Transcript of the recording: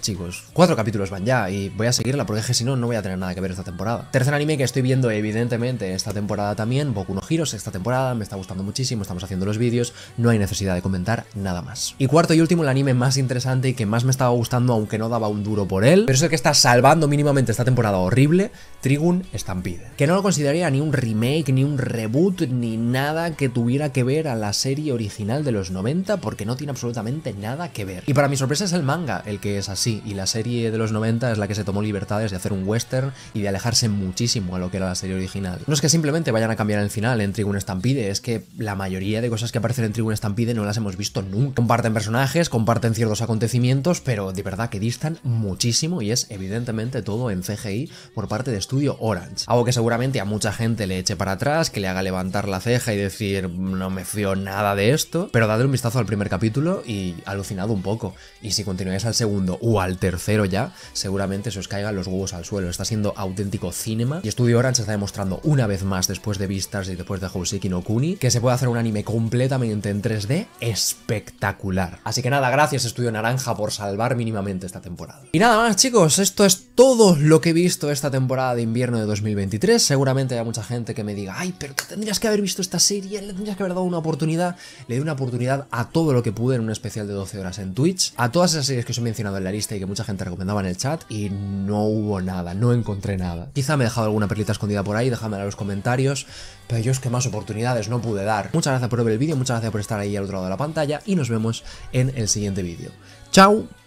chicos. Cuatro capítulos van ya y voy a seguirla porque es si no, no voy a tener nada que ver esta temporada. Tercer anime que estoy viendo, evidentemente, esta temporada también, Boku no Hero, esta temporada, me está gustando muchísimo, estamos haciendo los vídeos, no hay necesidad de comentar nada más. Y cuarto y último, el anime más interesante y que más me estaba gustando, aunque no daba un duro por él, pero es el que está salvando mínimamente esta temporada horrible, Trigun Stampede. Que no lo consideraría ni un remake, ni un reboot, ni nada que tuviera que ver a la serie original de los 90, porque no tiene absolutamente nada que ver. Y para mi sorpresa es el manga, el que es así. Y la serie de los 90 es la que se tomó libertades de hacer un western y de alejarse muchísimo a lo que era la serie original. No es que simplemente vayan a cambiar el final en Trigun Stampede, es que la mayoría de cosas que aparecen en Trigun Stampede no las hemos visto nunca. Comparten personajes, comparten ciertos acontecimientos, pero de verdad que distan muchísimo y es evidentemente todo en CGI por parte de Studio Orange. Algo que seguramente a mucha gente le eche para atrás, que le haga levantar la ceja y decir no me fío nada de esto, pero dadle un vistazo al primer capítulo y alucinado un poco. Y si continuáis al segundo o al tercero ya, seguramente se os caigan los huevos al suelo. Está siendo auténtico cinema y Estudio Orange está demostrando una vez más después de Vistas y después de Houseki no Kuni que se puede hacer un anime completamente en 3D espectacular. Así que nada, gracias Estudio Naranja por salvar mínimamente esta temporada. Y nada más chicos, esto es todo lo que he visto esta temporada de invierno de 2023. Seguramente haya mucha gente que me diga, ay, pero tendrías que haber visto esta serie, le tendrías que haber dado una oportunidad. Le di una oportunidad a todo lo que pude en un especial de 12 horas en Twitch. A todas esas series que os he en la lista y que mucha gente recomendaba en el chat y no hubo nada, no encontré nada. Quizá me he dejado alguna perlita escondida por ahí, déjamela en los comentarios, pero yo es que más oportunidades no pude dar. Muchas gracias por ver el vídeo, muchas gracias por estar ahí al otro lado de la pantalla y nos vemos en el siguiente vídeo. ¡Chao!